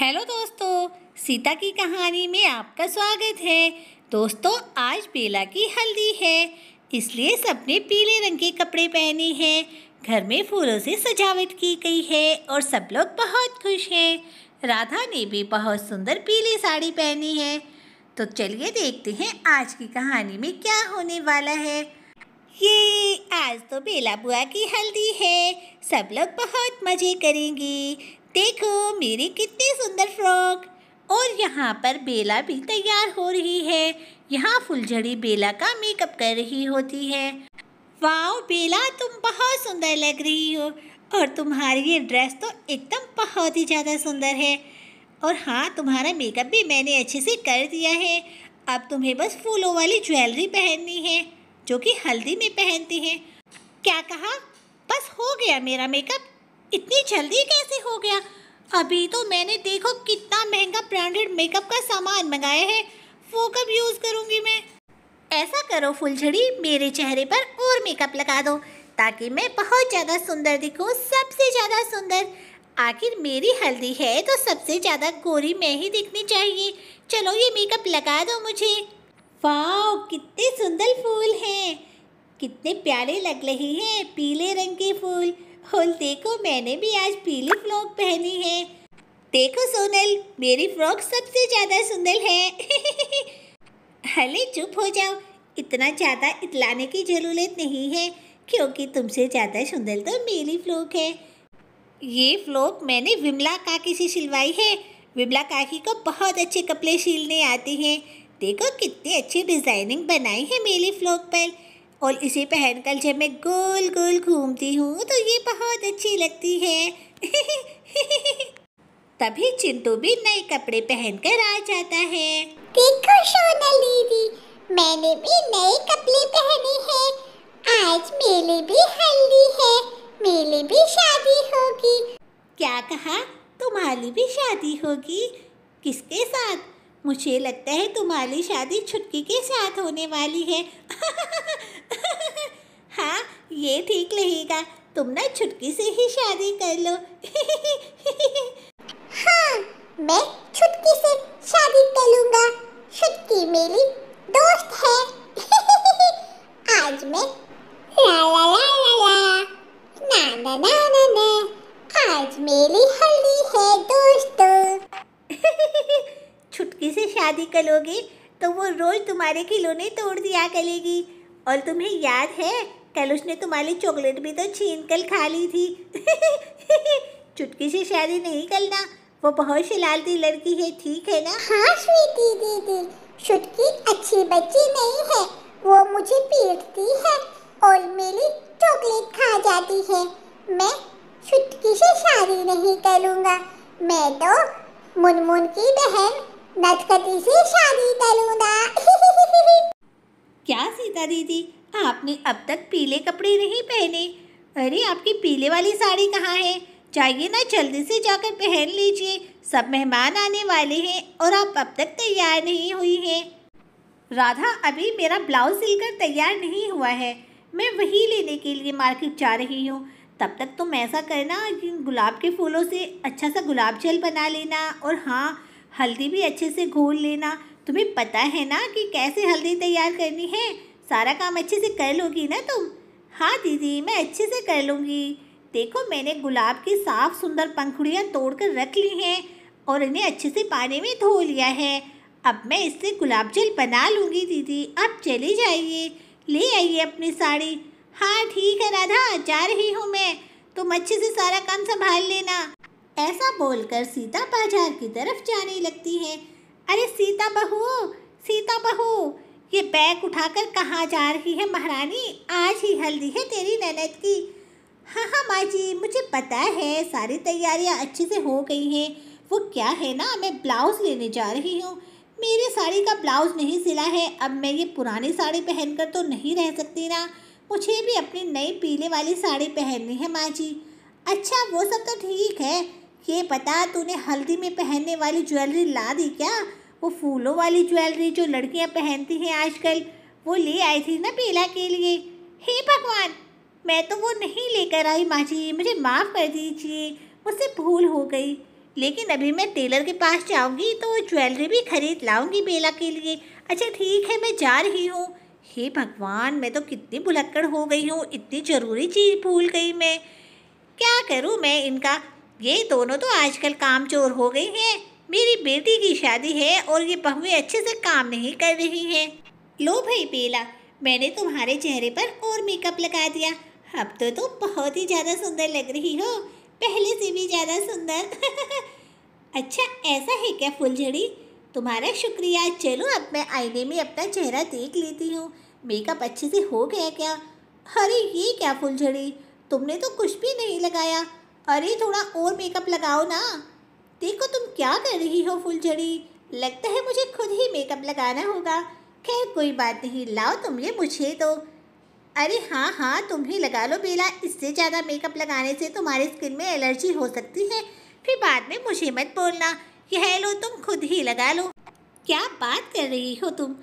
hello दोस्तों सीता की कहानी में आपका स्वागत है दोस्तों आज बेला की हल्दी है इसलिए सबने पीले रंग के कपड़े पहने हैं घर में फूलों से सजावट की गई है और सब लोग बहुत खुश हैं राधा ने भी बहुत सुंदर पीली साड़ी पहनी है तो चलिए देखते हैं आज की कहानी में क्या होने वाला है ये आज तो बेला बुआ की हल्दी है सब लोग बहुत मज़े करेंगी देखो मेरे कितने सुंदर फ्रॉक और यहाँ पर बेला भी तैयार हो रही है यहाँ फुलझड़ी बेला का मेकअप कर रही होती है वाओ बेला तुम बहुत सुंदर लग रही हो और तुम्हारी ये ड्रेस तो एकदम बहुत ही ज़्यादा सुंदर है और हाँ तुम्हारा मेकअप भी मैंने अच्छे से कर दिया है अब तुम्हें बस फूलों वाली ज्वेलरी पहननी है जो कि हल्दी में पहनती है क्या कहा बस हो गया मेरा मेकअप इतनी जल्दी कैसे हो गया अभी तो मैंने देखो कितना महंगा ब्रांडेड मेकअप का सामान मंगाया है वो कब यूज़ करूँगी मैं ऐसा करो फुलझड़ी मेरे चेहरे पर और मेकअप लगा दो ताकि मैं बहुत ज़्यादा सुंदर दिखूँ सबसे ज़्यादा सुंदर आखिर मेरी हल्दी है तो सबसे ज़्यादा गोरी मैं ही दिखनी चाहिए चलो ये मेकअप लगा दो मुझे वाह कितने सुंदर फूल हैं कितने प्यारे लग रहे हैं पीले रंग के फूल और देखो मैंने भी आज पीली फ्रॉक पहनी है देखो सोनल मेरी फ्रॉक सबसे ज़्यादा सुंदर है हले चुप हो जाओ इतना ज़्यादा इतलाने की ज़रूरत नहीं है क्योंकि तुमसे ज़्यादा सुंदर तो मेरी फ्लोक है ये फ्लोक मैंने विमला काकी से सिलवाई है विमला काकी को बहुत अच्छे कपड़े सिलने आते हैं देखो कितने अच्छी डिज़ाइनिंग बनाई है मेरी फ्लोक पर और इसे पहनकर जब मैं गोल गोल घूमती हूँ तो ये बहुत अच्छी लगती है तभी चिंटू भी नए कपड़े पहनकर आ जाता है देखो सोनाली मैंने भी नए कपड़े पहने हैं आज मेले भी हल्दी है मेले भी शादी होगी क्या कहा तुम्हारी भी शादी होगी किसके साथ मुझे लगता है तुम्हारी शादी छुटकी के साथ होने वाली है हाँ ये ठीक रहेगा तुम ना छुटकी से ही शादी कर लो हाँ मैं छुटकी से शादी कर लूँगा छुटकी मेरी दोस्त है आज मैं ला ला ला ला ला ना ना ना ना ना आज मेरी हल्दी है दोस्तों छुटकी से शादी करोगे तो वो रोज़ तुम्हारे खिलौने तोड़ दिया करेगी और तुम्हें याद है कल उसने तुम्हारी चॉकलेट भी तो छीन कर खा ली थी चुटकी से शादी नहीं करना वो बहुत शरारती लड़की है ठीक है ना हाँ स्वीटी दीदी चुटकी अच्छी बच्ची नहीं है वो मुझे पीटती है और मेरी चॉकलेट खा जाती है मैं चुटकी से शादी नहीं करूँगा मैं तो मुनमुन की बहन नटखटी से शादी करूँगा क्या सीता दीदी आपने अब तक पीले कपड़े नहीं पहने अरे आपकी पीले वाली साड़ी कहाँ है जाइए ना जल्दी से जाकर पहन लीजिए सब मेहमान आने वाले हैं और आप अब तक तैयार नहीं हुई हैं राधा अभी मेरा ब्लाउज सिलकर तैयार नहीं हुआ है मैं वही लेने के लिए मार्केट जा रही हूँ तब तक तुम ऐसा करना कि गुलाब के फूलों से अच्छा सा गुलाब जल बना लेना और हाँ हल्दी भी अच्छे से घोल लेना तुम्हें पता है ना कि कैसे हल्दी तैयार करनी है सारा काम अच्छे से कर लोगी ना तुम हाँ दीदी मैं अच्छे से कर लूँगी देखो मैंने गुलाब की साफ सुंदर पंखुड़ियाँ तोड़ कर रख ली हैं और इन्हें अच्छे से पानी में धो लिया है अब मैं इससे गुलाब जल बना लूँगी दीदी आप चले जाइए ले आइए अपनी साड़ी हाँ ठीक है राधा जा रही हूँ मैं तुम अच्छे से सारा काम संभाल लेना ऐसा बोलकर सीता बाजार की तरफ जाने लगती है अरे सीता बहू सीता बहू ये बैग उठाकर कहाँ जा रही है महारानी आज ही हल्दी है तेरी ननद की हाँ हाँ माँ जी मुझे पता है सारी तैयारियाँ अच्छे से हो गई हैं वो क्या है ना मैं ब्लाउज़ लेने जा रही हूँ मेरी साड़ी का ब्लाउज़ नहीं सिला है अब मैं ये पुरानी साड़ी पहन कर तो नहीं रह सकती ना मुझे भी अपनी नई पीले वाली साड़ी पहननी है माँ जी अच्छा वो सब तो ठीक है ये पता तूने हल्दी में पहनने वाली ज्वेलरी ला दी क्या वो फूलों वाली ज्वेलरी जो लड़कियाँ पहनती हैं आजकल वो ले आई थी ना बेला के लिए हे भगवान मैं तो वो नहीं लेकर आई माँ जी मुझे माफ़ कर दीजिए मुझसे भूल हो गई लेकिन अभी मैं टेलर के पास जाऊंगी तो ज्वेलरी भी खरीद लाऊंगी बेला के लिए अच्छा ठीक है मैं जा रही हूँ हे भगवान मैं तो कितनी भुलक्कड़ हो गई हूँ इतनी ज़रूरी चीज़ भूल गई मैं क्या करूँ मैं इनका ये दोनों तो आजकल कामचोर हो गई हैं मेरी बेटी की शादी है और ये बहुएं अच्छे से काम नहीं कर रही हैं लो भाई बेला मैंने तुम्हारे चेहरे पर और मेकअप लगा दिया अब तो तुम तो बहुत ही ज़्यादा सुंदर लग रही हो पहले से भी ज़्यादा सुंदर अच्छा ऐसा है क्या फुलझड़ी तुम्हारा शुक्रिया चलो अब मैं आईने में अपना चेहरा देख लेती हूँ मेकअप अच्छे से हो गया क्या अरे ये क्या फुलझड़ी तुमने तो कुछ भी नहीं लगाया अरे थोड़ा और मेकअप लगाओ ना देखो तुम क्या कर रही हो फुलझड़ी लगता है मुझे खुद ही मेकअप लगाना होगा खैर कोई बात नहीं लाओ तुम ये मुझे तो अरे हाँ हाँ तुम ही लगा लो बेला इससे ज़्यादा मेकअप लगाने से तुम्हारी स्किन में एलर्जी हो सकती है फिर बाद में मुझे मत बोलना यह लो तुम खुद ही लगा लो क्या बात कर रही हो तुम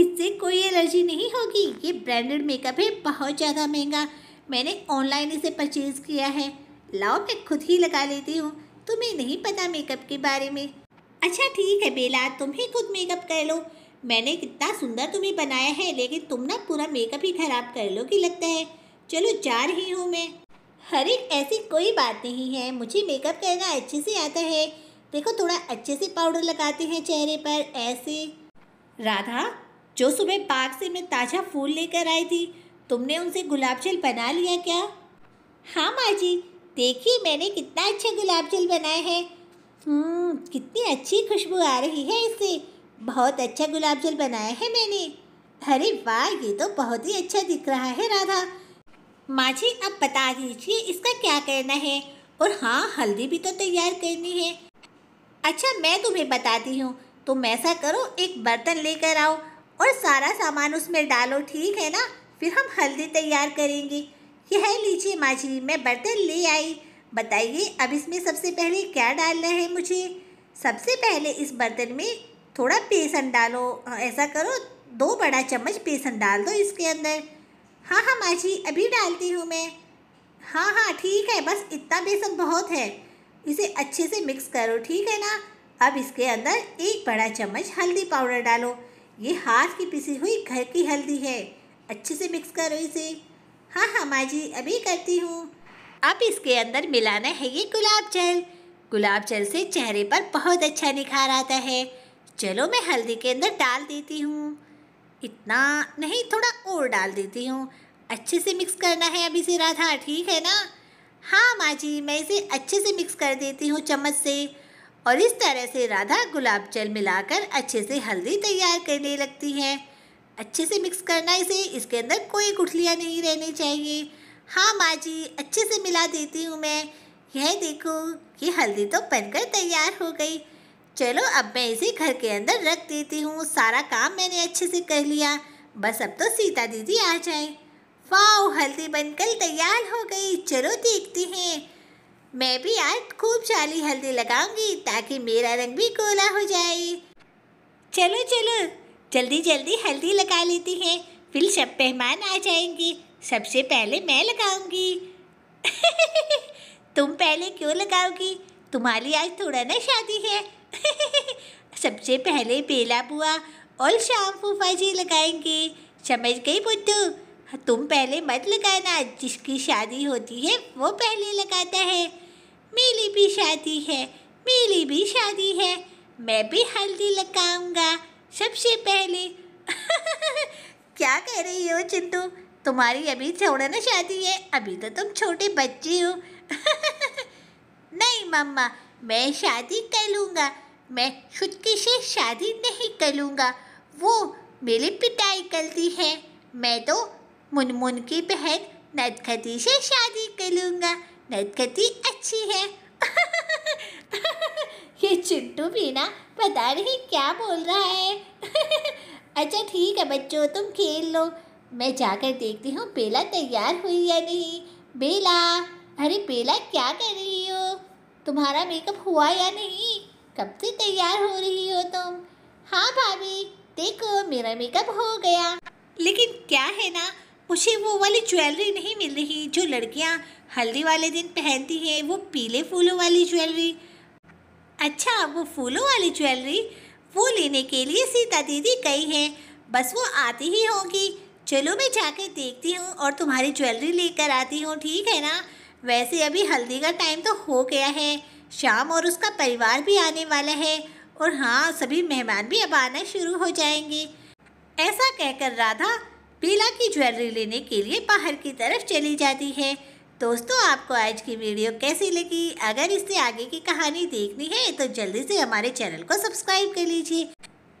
इससे कोई एलर्जी नहीं होगी ये ब्रांडेड मेकअप है बहुत ज़्यादा महंगा मैंने ऑनलाइन इसे परचेज़ किया है लाओ मैं खुद ही लगा लेती हूँ तुम्हें नहीं पता मेकअप के बारे में अच्छा ठीक है बेला तुम्हें खुद मेकअप कर लो मैंने कितना सुंदर तुम्हें बनाया है लेकिन तुम ना पूरा मेकअप ही खराब कर लो कि लगता है चलो जा रही हूँ मैं हर एक ऐसी कोई बात नहीं है मुझे मेकअप करना अच्छे से आता है देखो थोड़ा अच्छे से पाउडर लगाते हैं चेहरे पर ऐसे राधा जो सुबह बाग से मैं ताज़ा फूल लेकर आई थी तुमने उनसे गुलाब जल बना लिया क्या हाँ माँ जी देखिए मैंने कितना अच्छा गुलाब जल बनाया है हम्म, कितनी अच्छी खुशबू आ रही है इससे बहुत अच्छा गुलाब जल बनाया है मैंने अरे वाह ये तो बहुत ही अच्छा दिख रहा है राधा माँ जी अब बता दीजिए इसका क्या करना है और हाँ हल्दी भी तो तैयार करनी है अच्छा मैं तुम्हें बताती हूँ तुम ऐसा करो एक बर्तन लेकर आओ और सारा सामान उसमें डालो ठीक है ना फिर हम हल्दी तैयार करेंगे यह लीजिए माँ जी मैं बर्तन ले आई बताइए अब इसमें सबसे पहले क्या डालना है मुझे सबसे पहले इस बर्तन में थोड़ा बेसन डालो हाँ, ऐसा करो दो बड़ा चम्मच बेसन डाल दो इसके अंदर हाँ हाँ माँ जी अभी डालती हूँ मैं हाँ हाँ ठीक है बस इतना बेसन बहुत है इसे अच्छे से मिक्स करो ठीक है ना अब इसके अंदर एक बड़ा चम्मच हल्दी पाउडर डालो ये हाथ की पिसी हुई घर की हल्दी है अच्छे से मिक्स करो इसे हाँ हाँ माँ जी अभी करती हूँ अब इसके अंदर मिलाना है ये गुलाब जल गुलाब जल से चेहरे पर बहुत अच्छा निखार आता है चलो मैं हल्दी के अंदर डाल देती हूँ इतना नहीं थोड़ा और डाल देती हूँ अच्छे से मिक्स करना है अभी से राधा ठीक है ना हाँ माँ जी मैं इसे अच्छे से मिक्स कर देती हूँ चम्मच से और इस तरह से राधा गुलाब जल मिलाकर अच्छे से हल्दी तैयार करने लगती है अच्छे से मिक्स करना इसे इसके अंदर कोई गुठलियाँ नहीं रहनी चाहिए हाँ माँ जी अच्छे से मिला देती हूँ मैं यह देखो कि हल्दी तो बनकर तैयार हो गई चलो अब मैं इसे घर के अंदर रख देती हूँ सारा काम मैंने अच्छे से कर लिया बस अब तो सीता दीदी आ जाए वाह हल्दी बनकर तैयार हो गई चलो देखते हैं मैं भी आज खूब सारी हल्दी लगाऊंगी ताकि मेरा रंग भी गोला हो जाए चलो चलो जल्दी जल्दी हल्दी लगा लेती हैं फिर सब मेहमान आ जाएंगे सबसे पहले मैं लगाऊंगी तुम पहले क्यों लगाओगी तुम्हारी आज थोड़ा ना शादी है सबसे पहले बेला बुआ और शाम फूफा जी लगाएंगे समझ गई बुद्धू तुम पहले मत लगाना जिसकी शादी होती है वो पहले लगाता है मेरी भी शादी है मेरी भी शादी है मैं भी हल्दी लगाऊंगा सबसे पहले क्या कह रही हो चिंतू तुम्हारी अभी ना शादी है अभी तो तुम छोटे बच्चे हो नहीं मम्मा मैं शादी कर लूँगा मैं चुटकी से शादी नहीं कर लूँगा वो मेरी पिटाई करती है मैं तो मुनमुन की बहन नदखती से शादी कर लूँगा नदखती अच्छी है ये चिट्टू भी ना पता नहीं क्या बोल रहा है अच्छा ठीक है बच्चों तुम खेल लो मैं जाकर देखती हूँ बेला तैयार हुई या नहीं बेला अरे बेला क्या कर रही हो तुम्हारा मेकअप हुआ या नहीं कब से तैयार हो रही हो तुम हाँ भाभी देखो मेरा मेकअप हो गया लेकिन क्या है ना मुझे वो वाली ज्वेलरी नहीं मिल रही जो लड़कियाँ हल्दी वाले दिन पहनती हैं वो पीले फूलों वाली ज्वेलरी अच्छा वो फूलों वाली ज्वेलरी वो लेने के लिए सीता दीदी गई हैं बस वो आती ही होगी चलो मैं जाकर देखती हूँ और तुम्हारी ज्वेलरी लेकर आती हूँ ठीक है ना वैसे अभी हल्दी का टाइम तो हो गया है शाम और उसका परिवार भी आने वाला है और हाँ सभी मेहमान भी अब आना शुरू हो जाएंगे ऐसा कहकर राधा बेला की ज्वेलरी लेने के लिए बाहर की तरफ चली जाती है दोस्तों आपको आज की वीडियो कैसी लगी अगर इससे आगे की कहानी देखनी है तो जल्दी से हमारे चैनल को सब्सक्राइब कर लीजिए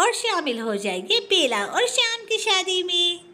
और शामिल हो जाइए बेला और श्याम की शादी में